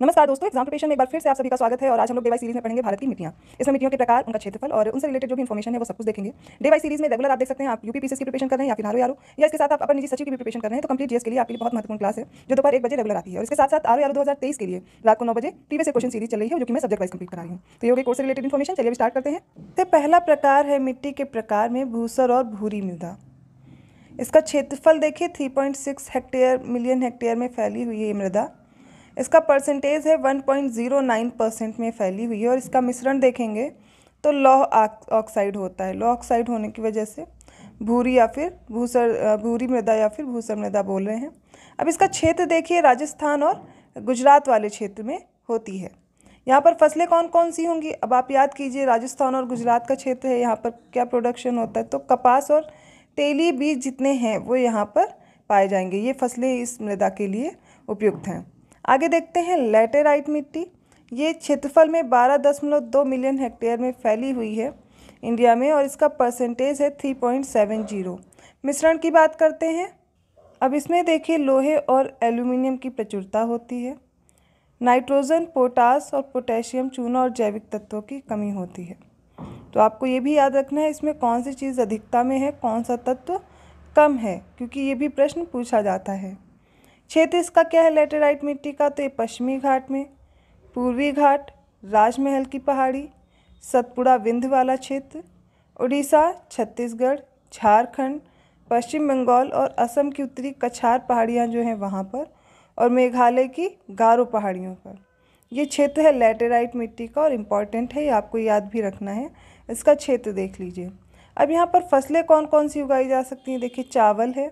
नमस्कार दोस्तों exam preparation में एक बार फिर से आप सभी का स्वागत है और आज हम लोग डेवाई सीरीज में पढ़ेंगे भारत की मिट्टियाँ इसमें मिट्टियों के प्रकार उनका क्षेत्रफल और उनसे रिलेटेड जो भी इन्फॉर्मेशन है वो सब कुछ देखेंगे डेवाई सीरीज में रेगुलर आप देख सकते हैं आप यूपी की प्रिपरेशन कर रहे हैं या फिर आरो यारो या इसके साथ आप अपनी सचिव की प्रिपरेशन कर रहे हैं तो कंप्लीट जीएस के लिए आपके लिए बहुत महत्वपूर्ण क्लास है जो दोपहर एक बजे रेगुलर आती है और इसके साथ साथ आरो यारो दो के लिए रात को नौ बजे से क्वेश्चन सीरीज चल रही है जो कि मैं सब्जेक्ट वाइज कंप्लीट करा रही हूँ तो योगे कोर्स रिलेटेड इन्फॉर्मेशन चलिए स्टार्ट करते हैं तो पहला प्रकार है मिट्टी के प्रकार में भूसर और भूरी मृदा इसका क्षेत्रफल देखिए थ्री हेक्टेयर मिलियन हेक्टेयर में फैली हुई है मृदा इसका परसेंटेज है 1.09 परसेंट में फैली हुई है और इसका मिश्रण देखेंगे तो लौह ऑक्साइड होता है लौह ऑक्साइड होने की वजह से भूरी या फिर भूसर भूरी मृदा या फिर भूसर मृदा बोल रहे हैं अब इसका क्षेत्र देखिए राजस्थान और गुजरात वाले क्षेत्र में होती है यहाँ पर फसलें कौन कौन सी होंगी अब आप याद कीजिए राजस्थान और गुजरात का क्षेत्र है यहाँ पर क्या प्रोडक्शन होता है तो कपास और तेली बीज जितने हैं वो यहाँ पर पाए जाएंगे ये फसलें इस मृदा के लिए उपयुक्त हैं आगे देखते हैं लेटेराइट मिट्टी ये क्षेत्रफल में बारह दशमलव दो मिलियन हेक्टेयर में फैली हुई है इंडिया में और इसका परसेंटेज है थ्री पॉइंट सेवन जीरो मिश्रण की बात करते हैं अब इसमें देखिए लोहे और एल्यूमिनियम की प्रचुरता होती है नाइट्रोजन पोटास और पोटेशियम चूना और जैविक तत्वों की कमी होती है तो आपको ये भी याद रखना है इसमें कौन सी चीज़ अधिकता में है कौन सा तत्व कम है क्योंकि ये भी प्रश्न पूछा जाता है क्षेत्र इसका क्या है लेटेराइट मिट्टी का तो ये पश्चिमी घाट में पूर्वी घाट राजमहल की पहाड़ी सतपुड़ा विंध वाला क्षेत्र उड़ीसा छत्तीसगढ़ झारखंड पश्चिम बंगाल और असम की उत्तरी कछार पहाड़ियाँ जो हैं वहाँ पर और मेघालय की गारो पहाड़ियों पर ये क्षेत्र है लेटेराइट मिट्टी का और इम्पॉर्टेंट है ये आपको याद भी रखना है इसका क्षेत्र देख लीजिए अब यहाँ पर फसलें कौन कौन सी उगाई जा सकती हैं देखिए चावल है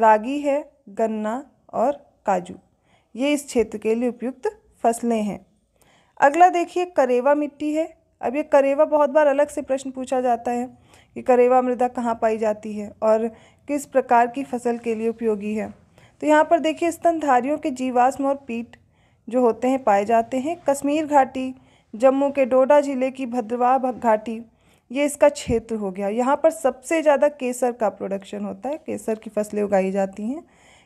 रागी है गन्ना और काजू ये इस क्षेत्र के लिए उपयुक्त फसलें हैं अगला देखिए करेवा मिट्टी है अब ये करेवा बहुत बार अलग से प्रश्न पूछा जाता है कि करेवा मृदा कहाँ पाई जाती है और किस प्रकार की फसल के लिए उपयोगी है तो यहाँ पर देखिए स्तनधारियों के जीवाश्म और पीठ जो होते हैं पाए जाते हैं कश्मीर घाटी जम्मू के डोडा ज़िले की भद्रवाह घाटी ये इसका क्षेत्र हो गया यहाँ पर सबसे ज़्यादा केसर का प्रोडक्शन होता है केसर की फसलें उगाई जाती हैं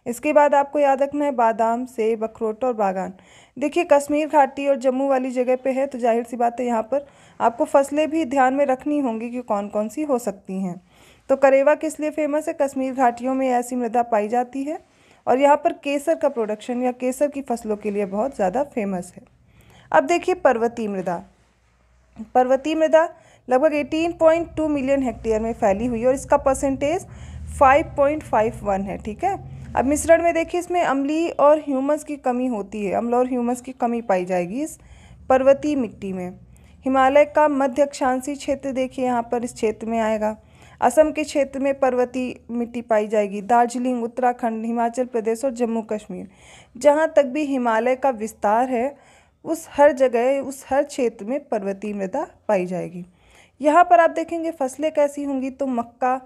इसके बाद आपको याद रखना है बादाम सेब अखरोट और बागान देखिए कश्मीर घाटी और जम्मू वाली जगह पे है तो जाहिर सी बात है यहाँ पर आपको फसलें भी ध्यान में रखनी होंगी कि कौन कौन सी हो सकती हैं तो करेवा किस लिए फेमस है कश्मीर घाटियों में ऐसी मृदा पाई जाती है और यहाँ पर केसर का प्रोडक्शन या केसर की फसलों के लिए बहुत ज़्यादा फेमस है अब देखिए पर्वतीय मृदा पर्वतीय मृदा लगभग 18.2 मिलियन हेक्टेयर में फैली हुई है और इसका परसेंटेज 5.51 है ठीक है अब मिश्रण में देखिए इसमें अम्ली और ह्यूमस की कमी होती है अम्ल और ह्यूमस की कमी पाई जाएगी इस पर्वतीय मिट्टी में हिमालय का मध्य अक्षांशी क्षेत्र देखिए यहाँ पर इस क्षेत्र में आएगा असम के क्षेत्र में पर्वतीय मिट्टी पाई जाएगी दार्जिलिंग उत्तराखंड हिमाचल प्रदेश और जम्मू कश्मीर जहाँ तक भी हिमालय का विस्तार है उस हर जगह उस हर क्षेत्र में पर्वतीय मृदा पाई जाएगी यहाँ पर आप देखेंगे फसलें कैसी होंगी तो मक्का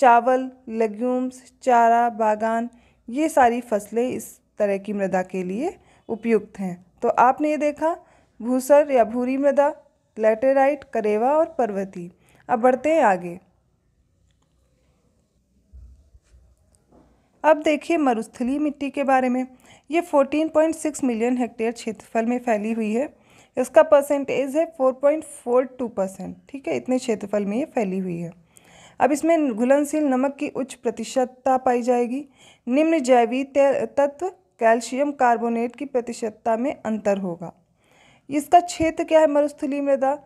चावल लेग्यूम्स चारा बागान ये सारी फसलें इस तरह की मृदा के लिए उपयुक्त हैं तो आपने ये देखा भूसर या भूरी मृदा लेटेराइट करेवा और पर्वती अब बढ़ते हैं आगे अब देखिए मरुस्थली मिट्टी के बारे में ये 14.6 मिलियन हेक्टेयर क्षेत्रफल में फैली हुई है इसका परसेंटेज है 4.42 परसेंट ठीक है इतने क्षेत्रफल में ये फैली हुई है अब इसमें घुलनशील नमक की उच्च प्रतिशतता पाई जाएगी निम्न जैविक तत्व कैल्शियम कार्बोनेट की प्रतिशतता में अंतर होगा इसका क्षेत्र क्या है मरुस्थली मृदा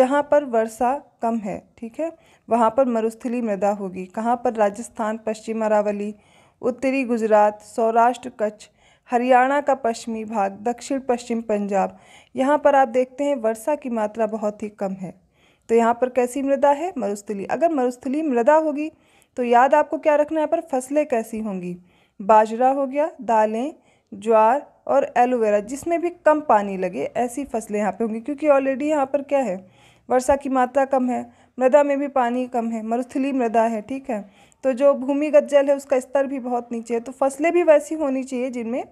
जहाँ पर वर्षा कम है ठीक है वहाँ पर मरुस्थली मृदा होगी कहाँ पर राजस्थान पश्चिम अरावली उत्तरी गुजरात सौराष्ट्र कच्छ हरियाणा का पश्चिमी भाग दक्षिण पश्चिम पंजाब यहाँ पर आप देखते हैं वर्षा की मात्रा बहुत ही कम है तो यहाँ पर कैसी मृदा है मरुस्थली अगर मरुस्थली मृदा होगी तो याद आपको क्या रखना है यहाँ पर फसलें कैसी होंगी बाजरा हो गया दालें ज्वार और एलोवेरा जिसमें भी कम पानी लगे ऐसी फसलें यहाँ पे होंगी क्योंकि ऑलरेडी यहाँ पर क्या है वर्षा की मात्रा कम है मृदा में भी पानी कम है मरुस्थली मृदा है ठीक है तो जो भूमिगत जल है उसका स्तर भी बहुत नीचे है तो फसलें भी वैसी होनी चाहिए जिनमें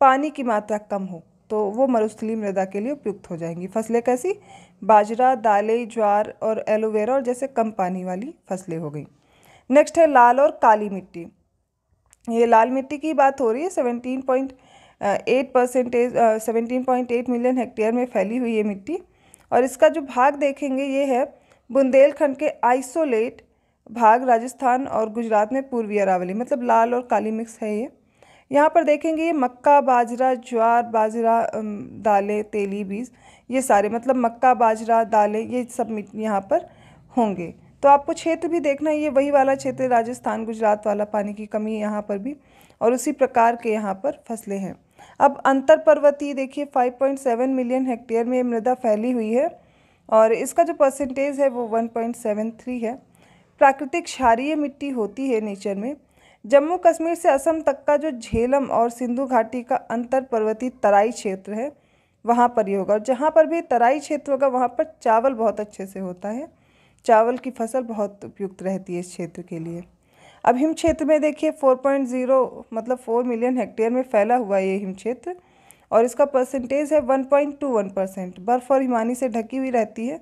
पानी की मात्रा कम हो तो वो मरुस्थली मृदा के लिए उपयुक्त हो जाएंगी फसलें कैसी बाजरा दालें ज्वार और एलोवेरा और जैसे कम पानी वाली फसलें हो गई नेक्स्ट है लाल और काली मिट्टी ये लाल मिट्टी की बात हो रही है seventeen point eight percentage seventeen point eight million hectare में फैली हुई ये मिट्टी और इसका जो भाग देखेंगे ये है बुंदेलखंड के आइसोलेट भाग राजस्थान और गुजरात में पूर्वी अरावली मतलब लाल और काली मिक्स है ये यहाँ पर देखेंगे ये मक्का बाजरा ज्वार बाजरा दालें तेली बीज ये सारे मतलब मक्का बाजरा दालें ये सब यहाँ पर होंगे तो आपको क्षेत्र भी देखना है ये वही वाला क्षेत्र राजस्थान गुजरात वाला पानी की कमी यहाँ पर भी और उसी प्रकार के यहाँ पर फसलें हैं अब अंतर पर्वतीय देखिए 5.7 मिलियन हेक्टेयर में मृदा फैली हुई है और इसका जो परसेंटेज है वो 1.73 है प्राकृतिक क्षारीय मिट्टी होती है नेचर में जम्मू कश्मीर से असम तक का जो झेलम और सिंधु घाटी का अंतर पर्वतीय तराई क्षेत्र है वहाँ पर ये होगा और जहाँ पर भी तराई क्षेत्र होगा वहाँ पर चावल बहुत अच्छे से होता है चावल की फसल बहुत उपयुक्त रहती है इस क्षेत्र के लिए अब हिम क्षेत्र में देखिए 4.0 मतलब 4 मिलियन हेक्टेयर में फैला हुआ ये हिम क्षेत्र और इसका परसेंटेज है 1.21 परसेंट बर्फ़ और हिमानी से ढकी हुई रहती है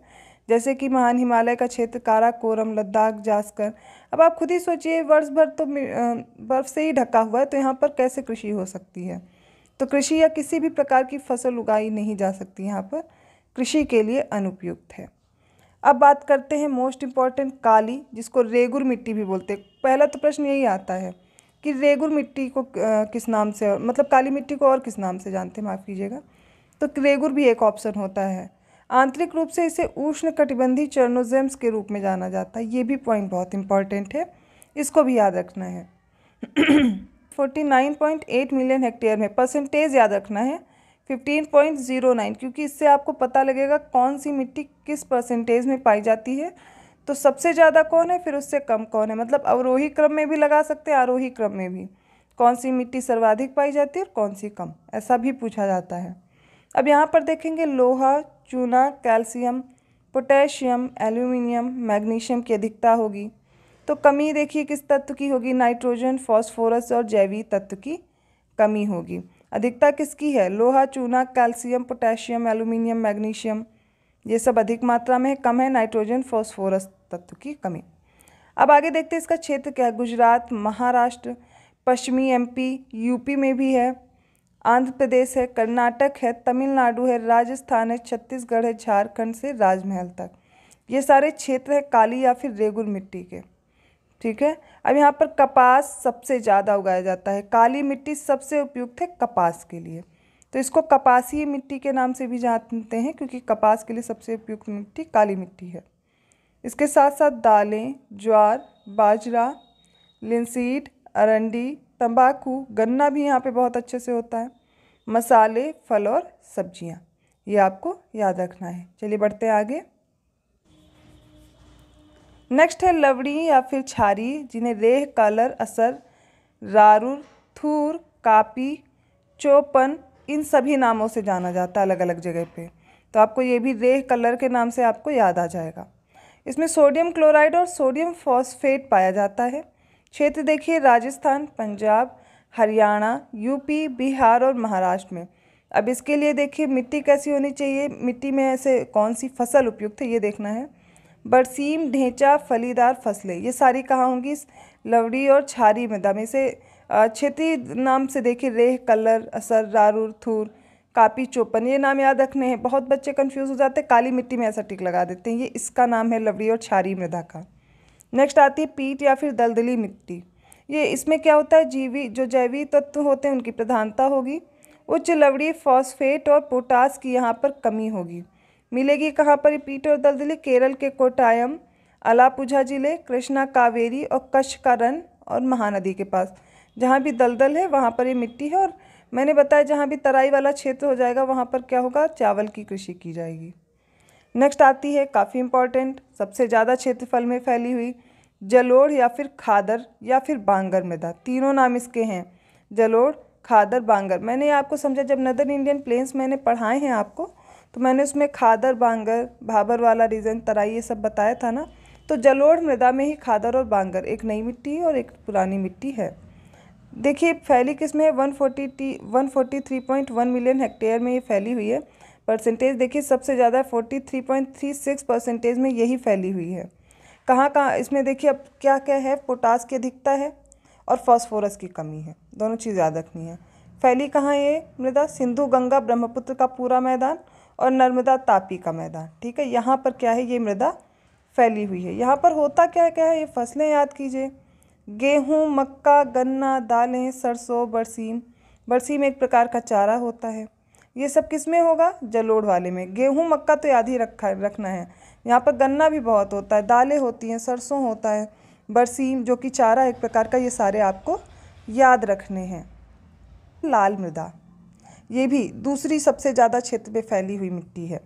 जैसे कि महान हिमालय का क्षेत्र काराकोरम लद्दाख जास्कर अब आप खुद ही सोचिए वर्ष भर तो बर्फ़ से ही ढका हुआ है तो यहाँ पर कैसे कृषि हो सकती है तो कृषि या किसी भी प्रकार की फसल उगाई नहीं जा सकती यहाँ पर कृषि के लिए अनुपयुक्त है अब बात करते हैं मोस्ट इम्पॉर्टेंट काली जिसको रेगुर मिट्टी भी बोलते हैं पहला तो प्रश्न यही आता है कि रेगुर मिट्टी को किस नाम से मतलब काली मिट्टी को और किस नाम से जानते हैं माफ़ कीजिएगा तो रेगुर भी एक ऑप्शन होता है आंतरिक रूप से इसे उष्ण कटिबंधी चर्नोजेम्स के रूप में जाना जाता है ये भी पॉइंट बहुत इंपॉर्टेंट है इसको भी याद रखना है 49.8 मिलियन हेक्टेयर में परसेंटेज याद रखना है 15.09 क्योंकि इससे आपको पता लगेगा कौन सी मिट्टी किस परसेंटेज में पाई जाती है तो सबसे ज़्यादा कौन है फिर उससे कम कौन है मतलब अवरोही क्रम में भी लगा सकते हैं आरोही क्रम में भी कौन सी मिट्टी सर्वाधिक पाई जाती है और कौन सी कम ऐसा भी पूछा जाता है अब यहाँ पर देखेंगे लोहा चूना कैल्शियम पोटेशियम एल्यूमिनियम मैग्नीशियम की अधिकता होगी तो कमी देखिए किस तत्व की होगी नाइट्रोजन फॉस्फोरस और जैवी तत्व की कमी होगी अधिकता किसकी है लोहा चूना कैल्शियम पोटेशियम एल्यूमिनियम मैग्नीशियम ये सब अधिक मात्रा में कम है नाइट्रोजन फॉस्फोरस तत्व की कमी अब आगे देखते हैं इसका क्षेत्र क्या है गुजरात महाराष्ट्र पश्चिमी एमपी यूपी में भी है आंध्र प्रदेश है कर्नाटक है तमिलनाडु है राजस्थान है छत्तीसगढ़ है झारखंड से राजमहल तक ये सारे क्षेत्र है काली या फिर रेगुल मिट्टी के ठीक है अब यहाँ पर कपास सबसे ज़्यादा उगाया जाता है काली मिट्टी सबसे उपयुक्त है कपास के लिए तो इसको कपासी मिट्टी के नाम से भी जानते हैं क्योंकि कपास के लिए सबसे उपयुक्त मिट्टी काली मिट्टी है इसके साथ साथ दालें ज्वार बाजरा लिंसीड अरंडी तंबाकू गन्ना भी यहाँ पे बहुत अच्छे से होता है मसाले फल और सब्जियाँ ये आपको याद रखना है चलिए बढ़ते हैं आगे नेक्स्ट है लवड़ी या फिर छारी जिन्हें रेह कालर असर रारुर थूर कापी चौपन इन सभी नामों से जाना जाता है अलग अलग जगह पे तो आपको ये भी रेह कलर के नाम से आपको याद आ जाएगा इसमें सोडियम क्लोराइड और सोडियम फॉस्फेट पाया जाता है क्षेत्र देखिए राजस्थान पंजाब हरियाणा यूपी बिहार और महाराष्ट्र में अब इसके लिए देखिए मिट्टी कैसी होनी चाहिए मिट्टी में ऐसे कौन सी फसल उपयुक्त है ये देखना है बरसीम ढेंचा फलीदार फसलें ये सारी कहाँ होंगी लवड़ी और छारी मृदा में इसे क्षेत्रीय नाम से देखिए रेह कलर असर रारूर थूर कापी चौपन ये नाम याद रखने हैं बहुत बच्चे कंफ्यूज हो जाते हैं काली मिट्टी में ऐसा टिक लगा देते हैं ये इसका नाम है लवड़ी और छारी मृदा का नेक्स्ट आती है पीट या फिर दलदली मिट्टी ये इसमें क्या होता है जीवी जो जैविक तत्व होते हैं उनकी प्रधानता होगी उच्च लवड़ी फॉस्फेट और पोटास की यहाँ पर कमी होगी मिलेगी कहाँ पर पीट और दलदली केरल के कोटायम अलापुझा जिले कृष्णा कावेरी और कश का रन और महानदी के पास जहाँ भी दलदल है वहाँ पर ये मिट्टी है और मैंने बताया जहाँ भी तराई वाला क्षेत्र हो जाएगा वहाँ पर क्या होगा चावल की कृषि की जाएगी नेक्स्ट आती है काफ़ी इंपॉर्टेंट सबसे ज़्यादा क्षेत्रफल में फैली हुई जलोड़ या फिर खादर या फिर बांगर मृदा तीनों नाम इसके हैं जलोड़ खादर बांगर मैंने आपको समझा जब नदर इंडियन प्लेन्स मैंने पढ़ाए हैं आपको तो मैंने उसमें खादर बांगर भाबर वाला रीजन तराई ये सब बताया था ना तो जलोड़ मृदा में ही खादर और बांगर एक नई मिट्टी और एक पुरानी मिट्टी है देखिए फैली किस में है वन फोर्टी टी one forty three point one million hectare में ये फैली हुई है परसेंटेज देखिए सबसे ज़्यादा forty three point three six percentage में यही फैली हुई है कहाँ कहाँ इसमें देखिए अब क्या क्या है पोटास की अधिकता है और फॉस्फोरस की कमी है दोनों चीज़ याद रखनी है फैली कहाँ ये मृदा सिंधु गंगा ब्रह्मपुत्र का पूरा मैदान और नर्मदा तापी का मैदान ठीक है यहाँ पर क्या है ये मृदा फैली हुई है यहाँ पर होता क्या क्या है ये फसलें याद कीजिए गेहूँ मक्का गन्ना दालें सरसों बरसीम बरसीम एक प्रकार का चारा होता है ये सब किस में होगा जलोड़ वाले में गेहूँ मक्का तो याद ही रखा रखना है यहाँ पर गन्ना भी बहुत होता है दालें होती हैं सरसों होता है बरसीम जो कि चारा एक प्रकार का ये सारे आपको याद रखने हैं लाल मृदा ये भी दूसरी सबसे ज़्यादा क्षेत्र में फैली हुई मिट्टी है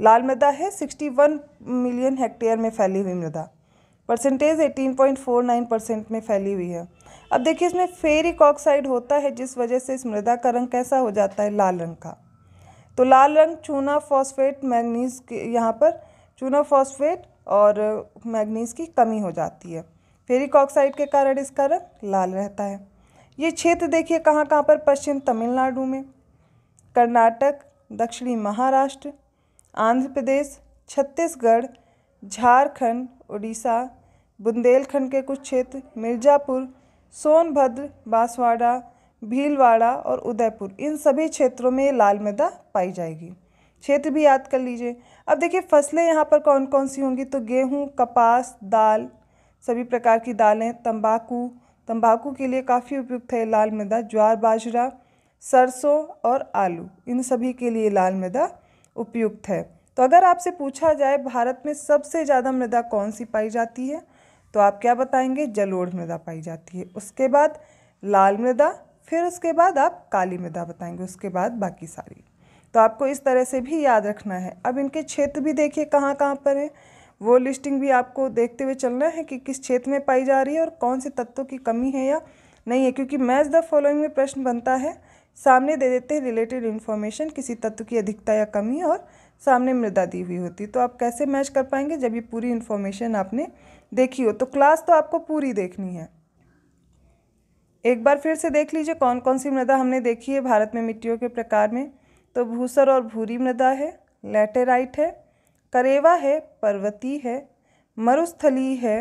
लाल मृदा है 61 मिलियन हेक्टेयर में फैली हुई मृदा परसेंटेज 18.49 परसेंट में फैली हुई है अब देखिए इसमें फेरिक ऑक्साइड होता है जिस वजह से इस मृदा का रंग कैसा हो जाता है लाल रंग का तो लाल रंग चूना फॉस्फेट मैग्नीज के यहाँ पर चूना फॉस्फेट और मैग्नीज की कमी हो जाती है फेरिक ऑक्साइड के कारण इसका रंग लाल रहता है ये क्षेत्र देखिए कहाँ कहाँ पर पश्चिम तमिलनाडु में कर्नाटक दक्षिणी महाराष्ट्र आंध्र प्रदेश छत्तीसगढ़ झारखंड उड़ीसा बुंदेलखंड के कुछ क्षेत्र मिर्ज़ापुर सोनभद्र बांसवाड़ा भीलवाड़ा और उदयपुर इन सभी क्षेत्रों में लाल मृदा पाई जाएगी क्षेत्र भी याद कर लीजिए अब देखिए फसलें यहाँ पर कौन कौन सी होंगी तो गेहूँ कपास दाल सभी प्रकार की दालें तंबाकू तंबाकू के लिए काफ़ी उपयुक्त है लाल मृदा ज्वार बाजरा सरसों और आलू इन सभी के लिए लाल मृदा उपयुक्त है तो अगर आपसे पूछा जाए भारत में सबसे ज़्यादा मृदा कौन सी पाई जाती है तो आप क्या बताएंगे जलोढ़ मृदा पाई जाती है उसके बाद लाल मृदा फिर उसके बाद आप काली मृदा बताएंगे उसके बाद बाकी सारी तो आपको इस तरह से भी याद रखना है अब इनके क्षेत्र भी देखिए कहाँ कहाँ पर है वो लिस्टिंग भी आपको देखते हुए चलना है कि किस क्षेत्र में पाई जा रही है और कौन से तत्वों की कमी है या नहीं है क्योंकि मैच द फॉलोइंग में प्रश्न बनता है सामने दे देते हैं रिलेटेड इन्फॉर्मेशन किसी तत्व की अधिकता या कमी और सामने मृदा दी हुई होती तो आप कैसे मैच कर पाएंगे जब ये पूरी इन्फॉर्मेशन आपने देखी हो तो क्लास तो आपको पूरी देखनी है एक बार फिर से देख लीजिए कौन कौन सी मृदा हमने देखी है भारत में मिट्टियों के प्रकार में तो भूसर और भूरी मृदा है लेटेराइट है करेवा है पर्वती है मरुस्थली है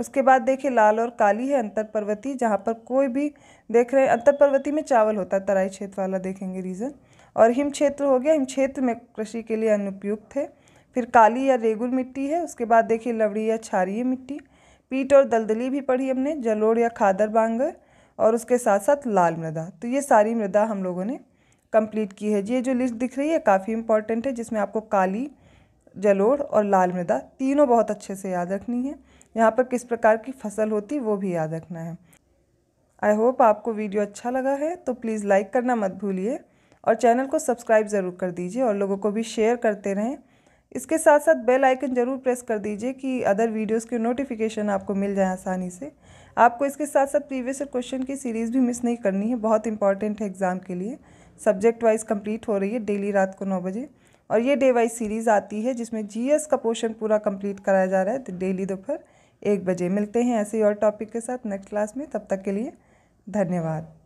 उसके बाद देखिए लाल और काली है अंतर पर्वती जहाँ पर कोई भी देख रहे हैं अंतर पर्वती में चावल होता है तराई क्षेत्र वाला देखेंगे रीज़न और हिम क्षेत्र हो गया हिम क्षेत्र में कृषि के लिए अनुपयुक्त है फिर काली या रेगुल मिट्टी है उसके बाद देखिए लवड़ी या क्षारीय मिट्टी पीट और दलदली भी पढ़ी हमने जलोड़ या खादर बांगर और उसके साथ साथ लाल मृदा तो ये सारी मृदा हम लोगों ने कंप्लीट की है ये जो लिस्ट दिख रही है काफ़ी इंपॉर्टेंट है जिसमें आपको काली जलोड़ और लाल मृदा तीनों बहुत अच्छे से याद रखनी है यहाँ पर किस प्रकार की फसल होती वो भी याद रखना है आई होप आपको वीडियो अच्छा लगा है तो प्लीज़ लाइक करना मत भूलिए और चैनल को सब्सक्राइब ज़रूर कर दीजिए और लोगों को भी शेयर करते रहें इसके साथ साथ बेल आइकन ज़रूर प्रेस कर दीजिए कि अदर वीडियोस के नोटिफिकेशन आपको मिल जाए आसानी से आपको इसके साथ साथ प्रीवियस क्वेश्चन की सीरीज़ भी मिस नहीं करनी है बहुत इंपॉर्टेंट है एग्ज़ाम के लिए सब्जेक्ट वाइज कंप्लीट हो रही है डेली रात को नौ बजे और ये डे वाइज सीरीज़ आती है जिसमें जी का पोर्शन पूरा कम्प्लीट कराया जा रहा है डेली तो दोपहर एक बजे मिलते हैं ऐसे ही और टॉपिक के साथ नेक्स्ट क्लास में तब तक के लिए धन्यवाद